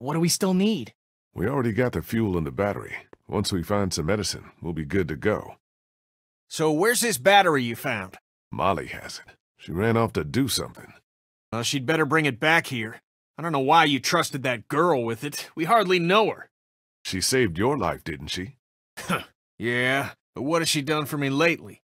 What do we still need? We already got the fuel and the battery. Once we find some medicine, we'll be good to go. So where's this battery you found? Molly has it. She ran off to do something. Well, she'd better bring it back here. I don't know why you trusted that girl with it. We hardly know her. She saved your life, didn't she? yeah, but what has she done for me lately?